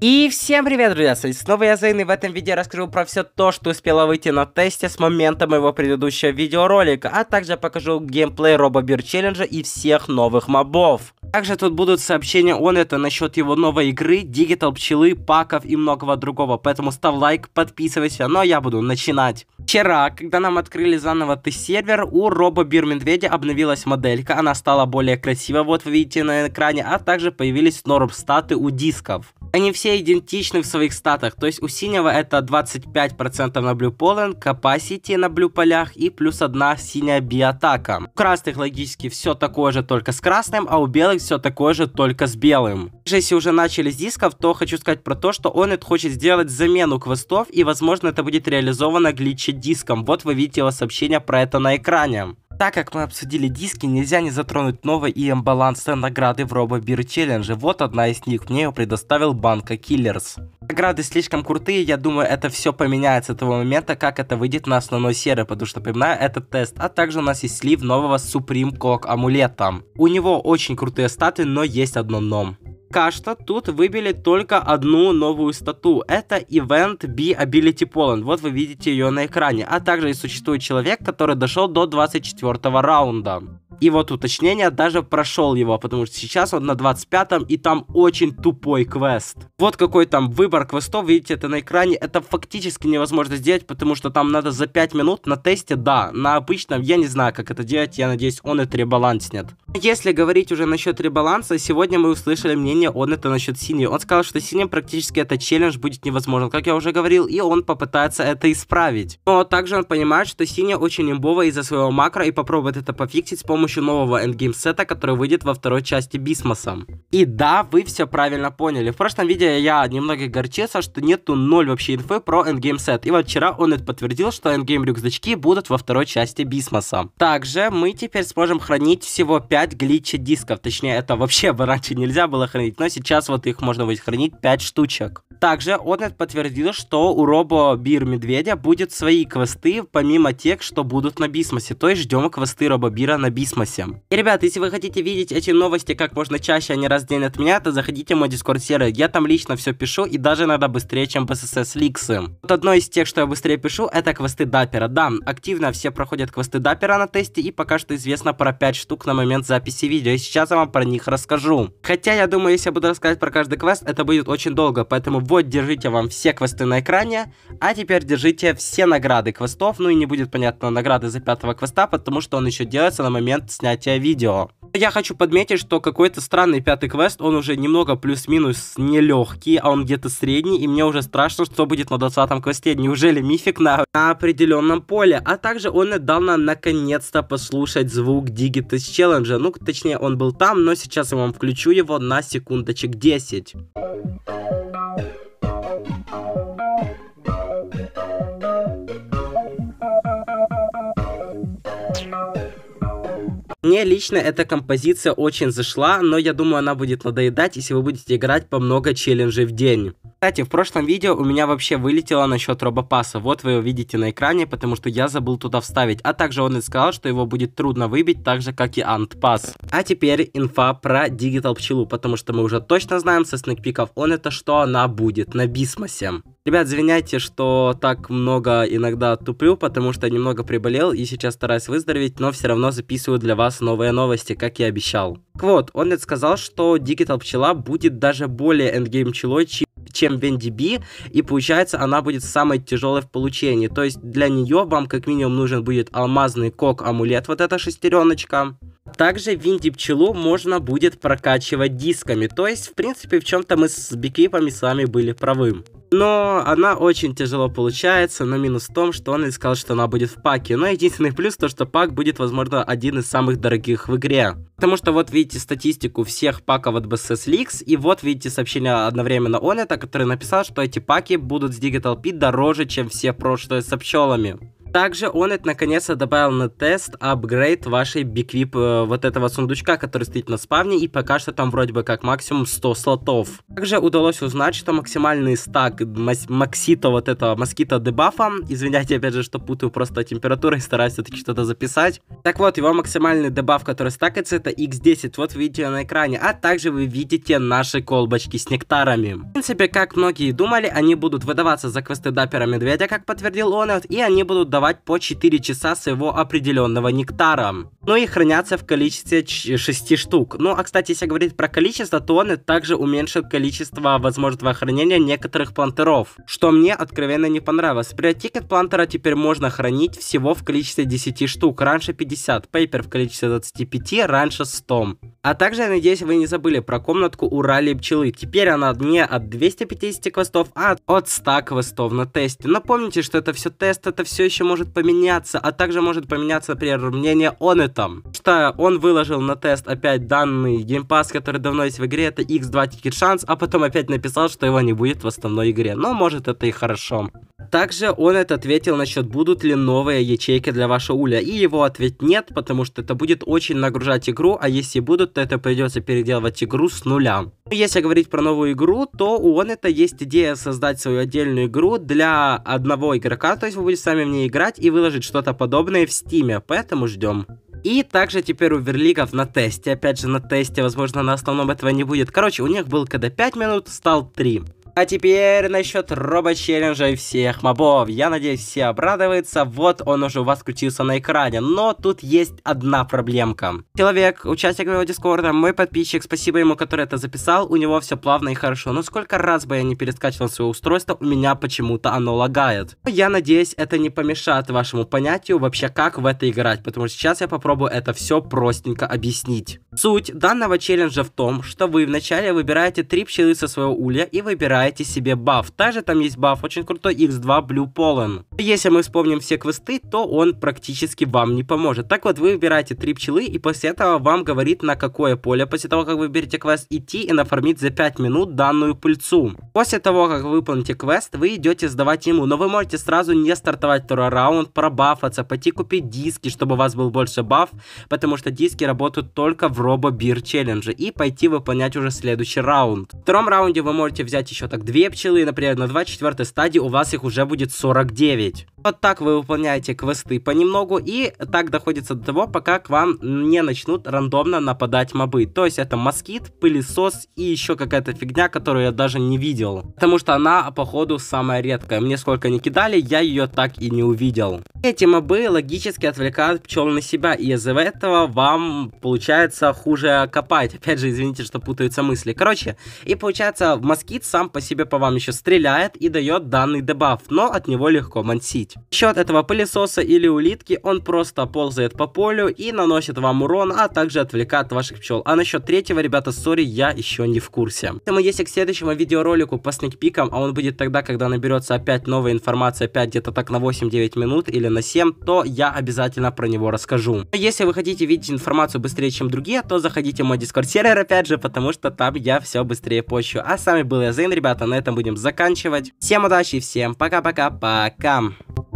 И всем привет, друзья, снова я, Зейн, и в этом видео я расскажу про все то, что успело выйти на тесте с момента моего предыдущего видеоролика, а также покажу геймплей Робо Бир Челленджа и всех новых мобов. Также тут будут сообщения он это насчет его новой игры, Digital пчелы, паков и многого другого, поэтому ставь лайк, подписывайся, но ну а я буду начинать. Вчера, когда нам открыли заново тест-сервер, у Робо Бир Медведя обновилась моделька, она стала более красивой, вот вы видите на экране, а также появились норм статы у дисков. Они все идентичны в своих статах, то есть у синего это 25% на Blue Pollen, Capacity на Blue полях и плюс одна синяя биатака. У красных логически все такое же, только с красным, а у белых все такое же, только с белым. Также если уже начали с дисков, то хочу сказать про то, что он это хочет сделать замену квестов и возможно это будет реализовано гличе диском. Вот вы видите его сообщение про это на экране. Так как мы обсудили диски, нельзя не затронуть новые и балансные награды в Robo Beer Challenge. Вот одна из них, мне ее предоставил Банка Killers. Награды слишком крутые, я думаю, это все поменяется с того момента, как это выйдет на основной сервер, потому что, понимаю, это тест. А также у нас есть слив нового Supreme Cock амулета. У него очень крутые статы, но есть одно ном. Пока что тут выбили только одну новую стату. Это Event B Ability Poland. Вот вы видите ее на экране. А также и существует человек, который дошел до 24 раунда. И вот уточнение даже прошел его, потому что сейчас он на 25-м, и там очень тупой квест. Вот какой там выбор квестов, видите это на экране, это фактически невозможно сделать, потому что там надо за 5 минут на тесте, да, на обычном, я не знаю, как это делать, я надеюсь, он это ребаланснет. Если говорить уже насчет ребаланса, сегодня мы услышали мнение он это насчет Сини. Он сказал, что Сини практически этот челлендж будет невозможен, как я уже говорил, и он попытается это исправить. Но также он понимает, что Сини очень имбово из-за своего макро и попробует это пофиксить с помощью помощью нового эндгейм-сета, который выйдет во второй части Бисмоса. И да, вы все правильно поняли. В прошлом видео я немного горчился, что нету ноль вообще инфы про эндгейм-сет. И вот вчера он это подтвердил, что эндгейм-рюкзачки будут во второй части Бисмоса. Также мы теперь сможем хранить всего 5 гличи дисков. Точнее, это вообще бы раньше нельзя было хранить, но сейчас вот их можно будет хранить 5 штучек. Также он это подтвердил, что у Робо Бир Медведя будет свои квесты, помимо тех, что будут на Бисмосе. То есть ждем квесты Робо Бира на Бисмосе космосе. И, ребят, если вы хотите видеть эти новости как можно чаще, а не раз в день от меня, то заходите в мой дискорд сервер. Я там лично все пишу и даже надо быстрее, чем БСС Ликсы. Вот одно из тех, что я быстрее пишу, это квесты Даппера. Да, активно все проходят квесты Даппера на тесте и пока что известно про 5 штук на момент записи видео. И сейчас я вам про них расскажу. Хотя я думаю, если я буду рассказывать про каждый квест, это будет очень долго, поэтому вот держите вам все квесты на экране, а теперь держите все награды квестов, ну и не будет понятно награды за пятого квеста, потому что он еще делается на момент снятия видео. Я хочу подметить, что какой-то странный пятый квест, он уже немного плюс-минус нелегкий, а он где-то средний, и мне уже страшно, что будет на двадцатом квесте. Неужели мифик на, на определенном поле? А также он и дал нам наконец-то послушать звук Дигитас Челленджа. Ну, точнее, он был там, но сейчас я вам включу его на секундочек 10. Мне лично эта композиция очень зашла, но я думаю, она будет надоедать, если вы будете играть по много челленджей в день. Кстати, в прошлом видео у меня вообще вылетело насчет робопаса, вот вы его видите на экране, потому что я забыл туда вставить, а также он и сказал, что его будет трудно выбить, так же как и антпас. А теперь инфа про Digital пчелу, потому что мы уже точно знаем со снэкпиков он это что она будет на бисмосе. Ребят, извиняйте, что так много иногда туплю, потому что немного приболел и сейчас стараюсь выздороветь, но все равно записываю для вас новые новости, как и обещал. Так вот, он сказал, что Digital пчела будет даже более эндгейм пчелой, чем WinDB, и получается она будет самой тяжелой в получении. То есть для нее вам как минимум нужен будет алмазный кок-амулет, вот эта шестереночка. Также Винди пчелу можно будет прокачивать дисками, то есть в принципе в чем-то мы с бикрипами с вами были правы. Но она очень тяжело получается, но минус в том, что он искал, что она будет в паке. Но единственный плюс то, что пак будет, возможно, один из самых дорогих в игре. Потому что вот видите статистику всех паков от BSS Leaks, и вот видите сообщение одновременно Онета, который написал, что эти паки будут с Digital Pit дороже, чем все прошлые с пчелами. Также он это наконец-то добавил на тест апгрейд вашей биквип э, вот этого сундучка, который стоит на спавне, и пока что там вроде бы как максимум 100 слотов. Также удалось узнать, что максимальный стак максита вот этого москита дебафа, извиняйте опять же, что путаю просто температурой, стараюсь все-таки что-то записать. Так вот, его максимальный дебаф, который стакается, это x10, вот вы видите на экране, а также вы видите наши колбочки с нектарами. В принципе, как многие думали, они будут выдаваться за квесты дапера медведя, как подтвердил он, и они будут давать давать по 4 часа своего определенного нектара. Ну и хранятся в количестве 6 штук. Ну а, кстати, если говорить про количество, то он также уменьшит количество возможного хранения некоторых плантеров, что мне откровенно не понравилось. При тикет плантера теперь можно хранить всего в количестве 10 штук, раньше 50, пейпер в количестве 25, раньше 100. А также, я надеюсь, вы не забыли про комнатку Урали пчелы. Теперь она не от 250 квестов, а от 100 квестов на тесте. Но помните, что это все тест, это все еще может поменяться, а также может поменяться, например, мнение он это Робертом. Что он выложил на тест опять данный геймпас, который давно есть в игре, это X2 Ticket Chance, а потом опять написал, что его не будет в основной игре. Но ну, может это и хорошо. Также он это ответил насчет, будут ли новые ячейки для вашего уля. И его ответ нет, потому что это будет очень нагружать игру, а если будут, то это придется переделывать игру с нуля. Ну, если говорить про новую игру, то у он это есть идея создать свою отдельную игру для одного игрока, то есть вы будете сами в ней играть и выложить что-то подобное в стиме, поэтому ждем. И также теперь у Верлигов на тесте, опять же на тесте, возможно на основном этого не будет. Короче, у них был КД 5 минут, стал 3. А теперь насчет робо-челленджа и всех мобов. Я надеюсь, все обрадуются. Вот он уже у вас крутился на экране. Но тут есть одна проблемка. Человек, участник моего дискорда, мой подписчик, спасибо ему, который это записал. У него все плавно и хорошо. Но сколько раз бы я не перескачивал свое устройство, у меня почему-то оно лагает. Но я надеюсь, это не помешает вашему понятию вообще, как в это играть. Потому что сейчас я попробую это все простенько объяснить. Суть данного челленджа в том, что вы вначале выбираете три пчелы со своего улья и выбираете дайте себе баф. Также там есть баф очень крутой X2 Blue Pollen. Если мы вспомним все квесты, то он практически вам не поможет. Так вот, вы выбираете три пчелы, и после этого вам говорит, на какое поле, после того, как вы берете квест, идти и нафармить за 5 минут данную пыльцу. После того, как вы выполните квест, вы идете сдавать ему, но вы можете сразу не стартовать второй раунд, пробафаться, пойти купить диски, чтобы у вас был больше баф, потому что диски работают только в Робо Бир Челлендже, и пойти выполнять уже следующий раунд. В втором раунде вы можете взять еще так как две пчелы, например, на 24 стадии у вас их уже будет 49 вот так вы выполняете квесты понемногу, и так доходится до того, пока к вам не начнут рандомно нападать мобы. То есть это москит, пылесос и еще какая-то фигня, которую я даже не видел. Потому что она, походу, самая редкая. Мне сколько не кидали, я ее так и не увидел. Эти мобы логически отвлекают пчел на себя, и из-за этого вам получается хуже копать. Опять же, извините, что путаются мысли. Короче, и получается, москит сам по себе по вам еще стреляет и дает данный дебаф, но от него легко мансить. Еще от этого пылесоса или улитки он просто ползает по полю и наносит вам урон, а также отвлекает ваших пчел. А насчет третьего, ребята, сори, я еще не в курсе. Поэтому если к следующему видеоролику по сникпикам, а он будет тогда, когда наберется опять новая информация, опять где-то так на 8-9 минут или на 7, то я обязательно про него расскажу. Но а если вы хотите видеть информацию быстрее, чем другие, то заходите в мой дискорд сервер опять же, потому что там я все быстрее почу. А с вами был я, Зейн, ребята, на этом будем заканчивать. Всем удачи, всем пока-пока, пока! -пока, пока.